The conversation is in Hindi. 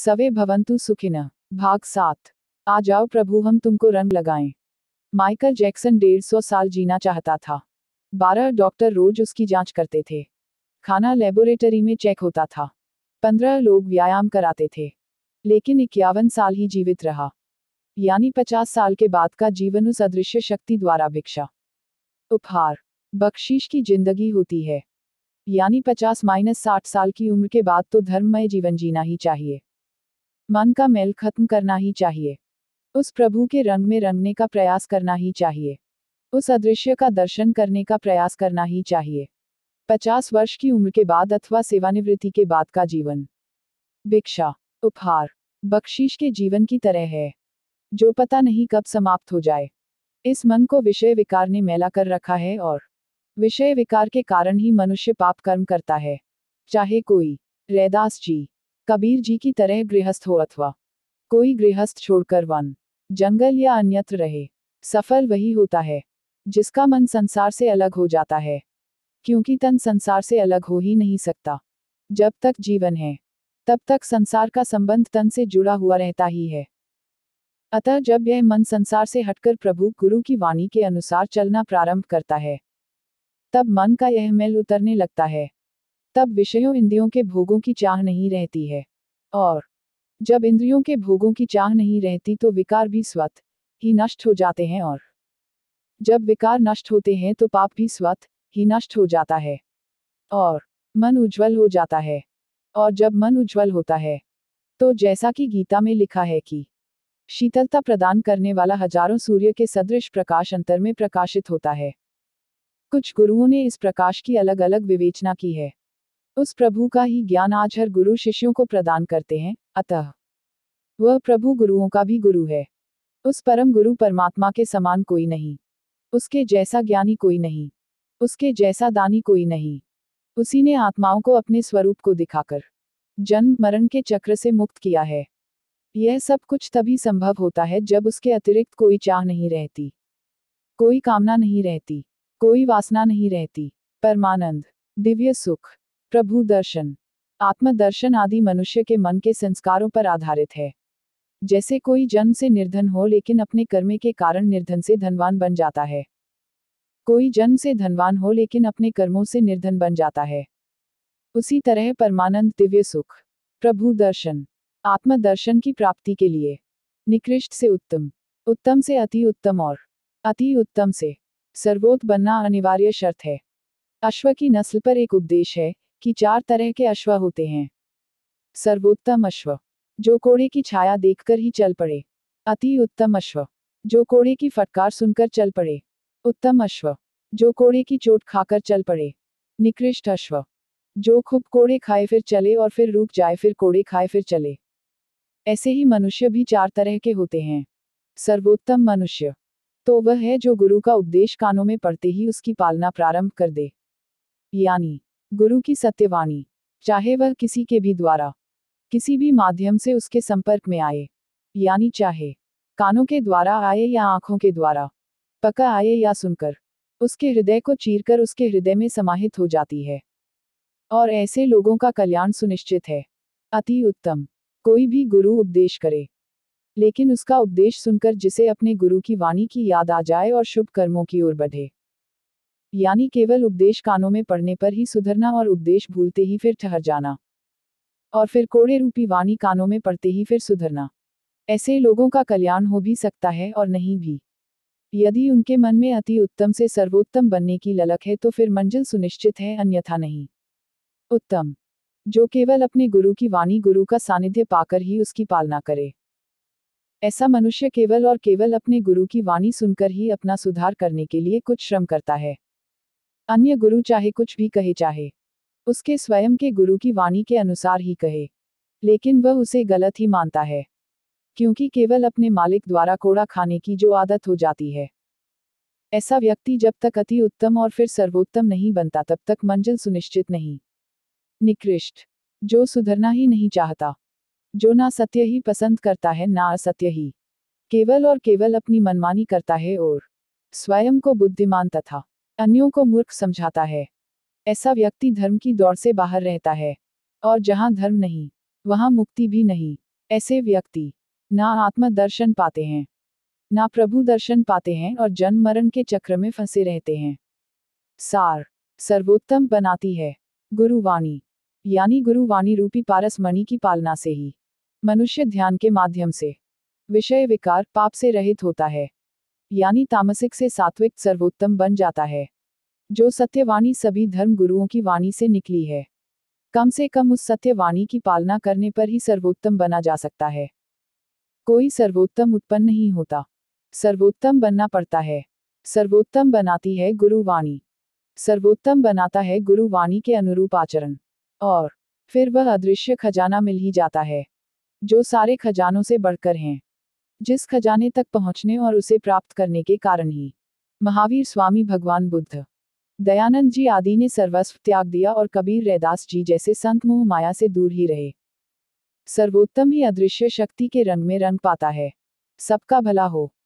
सवे भवंतु सुखिन भाग सात आ जाओ प्रभु हम तुमको रंग लगाएं माइकल जैक्सन डेढ़ सौ साल जीना चाहता था बारह डॉक्टर रोज उसकी जांच करते थे खाना लेबोरेटरी में चेक होता था पंद्रह लोग व्यायाम कराते थे लेकिन इक्यावन साल ही जीवित रहा यानी पचास साल के बाद का जीवन उस अदृश्य शक्ति द्वारा भिक्षा उपहार बख्शीश की जिंदगी होती है यानी पचास माइनस साठ साल की उम्र के बाद तो धर्ममय जीवन जीना ही चाहिए मन का मेल खत्म करना ही चाहिए उस प्रभु के रंग में रंगने का प्रयास करना ही चाहिए उस अदृश्य का दर्शन करने का प्रयास करना ही चाहिए पचास वर्ष की उम्र के बाद अथवा सेवानिवृत्ति के बाद का जीवन भिक्षा उपहार बख्शीश के जीवन की तरह है जो पता नहीं कब समाप्त हो जाए इस मन को विषय विकार ने मेला कर रखा है और विषय विकार के कारण ही मनुष्य पाप कर्म करता है चाहे कोई रैदास जी कबीर जी की तरह गृहस्थ हो अथवा कोई गृहस्थ छोड़कर वन जंगल या अन्यत्र रहे सफल वही होता है जिसका मन संसार से अलग हो जाता है क्योंकि तन संसार से अलग हो ही नहीं सकता जब तक जीवन है तब तक संसार का संबंध तन से जुड़ा हुआ रहता ही है अतः जब यह मन संसार से हटकर प्रभु गुरु की वाणी के अनुसार चलना प्रारंभ करता है तब मन का यह मेल उतरने लगता है तब विषयों इंद्रियों के भोगों की चाह नहीं रहती है और जब इंद्रियों के भोगों की चाह नहीं रहती तो विकार भी स्वत ही नष्ट हो जाते हैं और जब विकार नष्ट होते हैं तो पाप भी स्वत ही नष्ट हो जाता है और मन उज्जवल हो जाता है और जब मन उज्जवल होता है तो जैसा कि गीता में लिखा है कि शीतलता प्रदान करने वाला हजारों सूर्य के सदृश प्रकाश अंतर में प्रकाशित होता है कुछ गुरुओं ने इस प्रकाश की अलग अलग विवेचना की है उस प्रभु का ही ज्ञान आज हर गुरु शिष्यों को प्रदान करते हैं अतः वह प्रभु गुरुओं का भी गुरु है उस परम गुरु परमात्मा के समान कोई नहीं उसके जैसा ज्ञानी कोई नहीं उसके जैसा दानी कोई नहीं उसी ने आत्माओं को अपने स्वरूप को दिखाकर जन्म मरण के चक्र से मुक्त किया है यह सब कुछ तभी संभव होता है जब उसके अतिरिक्त कोई चाह नहीं रहती कोई कामना नहीं रहती कोई वासना नहीं रहती परमानंद दिव्य सुख प्रभु दर्शन आत्मदर्शन आदि मनुष्य के मन के संस्कारों पर आधारित है जैसे कोई जन्म से निर्धन हो लेकिन अपने कर्मे के कारण निर्धन से धनवान बन जाता है कोई जन्म से धनवान हो लेकिन अपने कर्मों से निर्धन बन जाता है उसी तरह परमानंद दिव्य सुख प्रभु दर्शन आत्मदर्शन की प्राप्ति के लिए निकृष्ट से उत्तम उत्तम से अति उत्तम और अति उत्तम से सर्वोत्त बनना अनिवार्य शर्त है अश्व की नस्ल पर एक उपदेश है कि चार तरह के अश्व होते हैं सर्वोत्तम अश्व जो कोड़े की छाया देखकर ही चल पड़े अति उत्तम अश्व जो कोड़े की फटकार सुनकर चल पड़े उत्तम अश्व जो कोड़े की चोट खाकर चल पड़े निकृष्ट अश्व जो खूब कोड़े खाए फिर चले और फिर रुक जाए फिर कोड़े खाए फिर चले ऐसे ही मनुष्य भी चार तरह के होते हैं सर्वोत्तम मनुष्य तो वह है जो गुरु का उपदेश कानों में पड़ते ही उसकी पालना प्रारंभ कर दे यानी गुरु की सत्यवाणी चाहे वह किसी के भी द्वारा किसी भी माध्यम से उसके संपर्क में आए यानी चाहे कानों के द्वारा आए या आंखों के द्वारा पका आए या सुनकर उसके हृदय को चीरकर उसके हृदय में समाहित हो जाती है और ऐसे लोगों का कल्याण सुनिश्चित है अति उत्तम कोई भी गुरु उपदेश करे लेकिन उसका उपदेश सुनकर जिसे अपने गुरु की वाणी की याद आ जाए और शुभ कर्मों की ओर बढ़े यानी केवल उपदेश कानों में पड़ने पर ही सुधरना और उपदेश भूलते ही फिर ठहर जाना और फिर कोड़े रूपी वाणी कानों में पड़ते ही फिर सुधरना ऐसे लोगों का कल्याण हो भी सकता है और नहीं भी यदि उनके मन में अति उत्तम से सर्वोत्तम बनने की ललक है तो फिर मंजिल सुनिश्चित है अन्यथा नहीं उत्तम जो केवल अपने गुरु की वाणी गुरु का सानिध्य पाकर ही उसकी पालना करे ऐसा मनुष्य केवल और केवल अपने गुरु की वाणी सुनकर ही अपना सुधार करने के लिए कुछ श्रम करता है अन्य गुरु चाहे कुछ भी कहे चाहे उसके स्वयं के गुरु की वाणी के अनुसार ही कहे लेकिन वह उसे गलत ही मानता है क्योंकि केवल अपने मालिक द्वारा कोड़ा खाने की जो आदत हो जाती है ऐसा व्यक्ति जब तक अति उत्तम और फिर सर्वोत्तम नहीं बनता तब तक मंजिल सुनिश्चित नहीं निकृष्ट जो सुधरना ही नहीं चाहता जो ना सत्य ही पसंद करता है ना असत्य ही केवल और केवल अपनी मनमानी करता है और स्वयं को बुद्धिमान तथा अन्यों को मूर्ख समझाता है ऐसा व्यक्ति धर्म की दौड़ से बाहर रहता है और जहाँ धर्म नहीं वहाँ मुक्ति भी नहीं ऐसे व्यक्ति ना आत्म दर्शन पाते हैं ना प्रभु दर्शन पाते हैं और जन्म मरण के चक्र में फंसे रहते हैं सार सर्वोत्तम बनाती है गुरुवाणी यानी गुरुवाणी रूपी पारस मणि की पालना से ही मनुष्य ध्यान के माध्यम से विषय विकार पाप से रहित होता है यानी तामसिक से सात्विक सर्वोत्तम बन जाता है जो सत्यवाणी सभी धर्म गुरुओं की वाणी से निकली है कम से कम उस सत्यवाणी की पालना करने पर ही सर्वोत्तम बना जा सकता है कोई सर्वोत्तम उत्पन्न नहीं होता सर्वोत्तम बनना पड़ता है सर्वोत्तम बनाती है गुरुवाणी सर्वोत्तम बनाता है गुरुवाणी के अनुरूप आचरण और फिर वह अदृश्य खजाना मिल ही जाता है जो सारे खजानों से बढ़कर हैं जिस खजाने तक पहुंचने और उसे प्राप्त करने के कारण ही महावीर स्वामी भगवान बुद्ध दयानंद जी आदि ने सर्वस्व त्याग दिया और कबीर रैदास जी जैसे संत मोह माया से दूर ही रहे सर्वोत्तम ही अदृश्य शक्ति के रंग में रंग पाता है सबका भला हो